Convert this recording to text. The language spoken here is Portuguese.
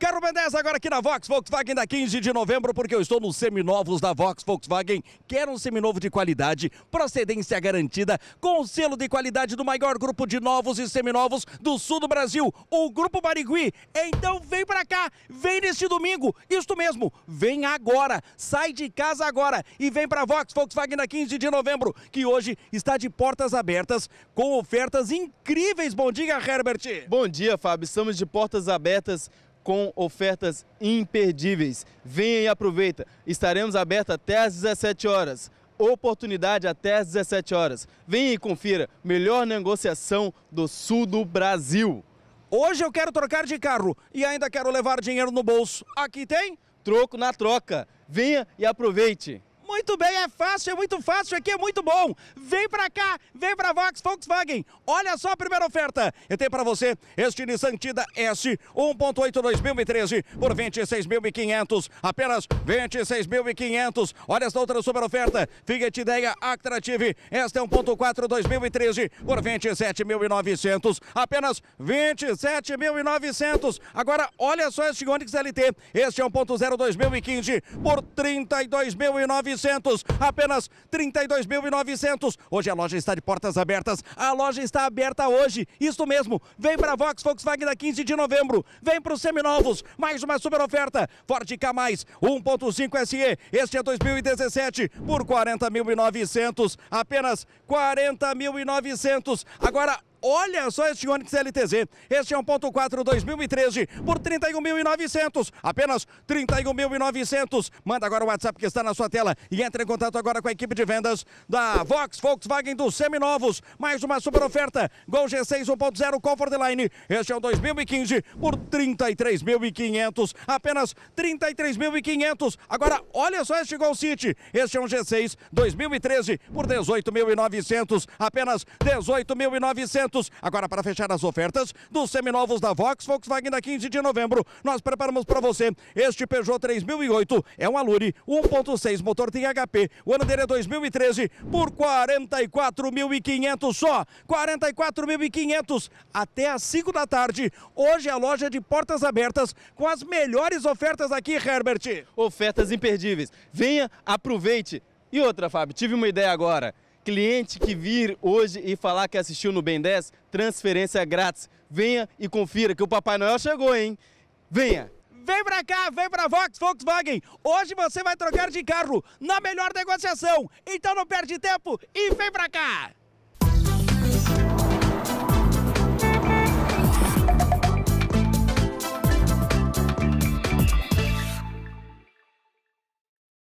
Carro B10 agora aqui na Vox Volkswagen da 15 de novembro, porque eu estou nos seminovos da Vox Volkswagen. Quero um seminovo de qualidade, procedência garantida, com o selo de qualidade do maior grupo de novos e seminovos do sul do Brasil, o Grupo Barigui. Então vem para cá, vem neste domingo, isto mesmo, vem agora, sai de casa agora e vem para Vox Volkswagen da 15 de novembro, que hoje está de portas abertas com ofertas incríveis. Bom dia, Herbert. Bom dia, Fábio. Estamos de portas abertas com ofertas imperdíveis. Venha e aproveita. Estaremos abertos até às 17 horas. Oportunidade até às 17 horas. Venha e confira. Melhor negociação do sul do Brasil. Hoje eu quero trocar de carro e ainda quero levar dinheiro no bolso. Aqui tem? Troco na troca. Venha e aproveite. Muito bem, é fácil, é muito fácil, aqui é muito bom. Vem pra cá, vem pra Vox Volkswagen. Olha só a primeira oferta. Eu tenho pra você este Nissan Tida S 1.8 2013 por 26.500, apenas 26.500. Olha essa outra super oferta. Fiat Ideia Actrative, esta é 1.4 2013 por 27.900, apenas 27.900. Agora olha só este Onix LT, este é 1.0 2015 por 32.900 apenas 32.900. Hoje a loja está de portas abertas. A loja está aberta hoje. Isso mesmo. Vem para a Vox Volkswagen da 15 de novembro. Vem para os seminovos. Mais uma super oferta. Ford K+, 1.5 SE. Este é 2017 por 40.900. Apenas 40.900. Agora Olha só este Onix LTZ. Este é 1.4 2013 por 31.900. Apenas 31.900. Manda agora o WhatsApp que está na sua tela e entre em contato agora com a equipe de vendas da Vox Volkswagen dos Seminovos. Mais uma super oferta. Gol G6 1.0 Comfort Line. Este é o 2015 por 33.500. Apenas 33.500. Agora olha só este Gol City. Este é um G6 2013 por 18.900. Apenas 18.900. 500. Agora, para fechar as ofertas dos seminovos da Vox Volkswagen da 15 de novembro, nós preparamos para você este Peugeot 3008. É um Alure 1.6 motor tem HP. O ano dele é 2013 por 44.500 só. 44.500 até às 5 da tarde. Hoje é a loja de portas abertas com as melhores ofertas aqui, Herbert. Ofertas imperdíveis. Venha, aproveite. E outra, Fábio, tive uma ideia agora. Cliente que vir hoje e falar que assistiu no Ben 10, transferência grátis. Venha e confira que o Papai Noel chegou, hein? Venha! Vem pra cá, vem pra Vox Volkswagen. Hoje você vai trocar de carro na melhor negociação. Então não perde tempo e vem pra cá!